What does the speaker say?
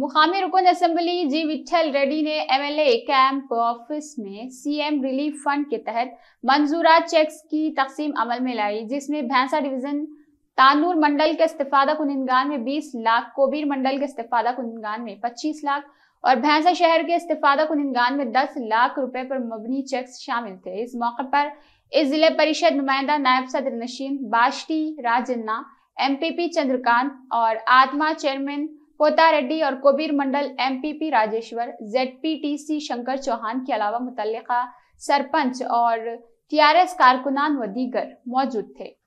मुकामी रुकन असम्बली जी विठल रेड्डी ने एमएलए कैंप ऑफिस में सीएम रिलीफ फंड के तहत मंजूरा चेक्स की तकसीम अमल में लाई जिसमें भैंसा डिवीजन तानूर मंडल के इस्तेफादा कुनिंदगान में 20 लाख कोबीर मंडल के इस्तेफादा कुनिंदगान में 25 लाख और भैंसा शहर के इस्तेफादा कुनिंदगान में 10 लाख रुपए पर मबनी चेक्स शामिल थे इस मौके पर इस जिले परिषद नुमाइंदा नायब सदर नशीन बाश्टी राजना एमपीपी चंद्रकांत और आत्मा चेयरमैन रेड्डी और कोबीर मंडल एमपीपी राजेश्वर जेडपीटीसी शंकर चौहान के अलावा मुतलका सरपंच और टीआरएस कारकुनान व दीगर मौजूद थे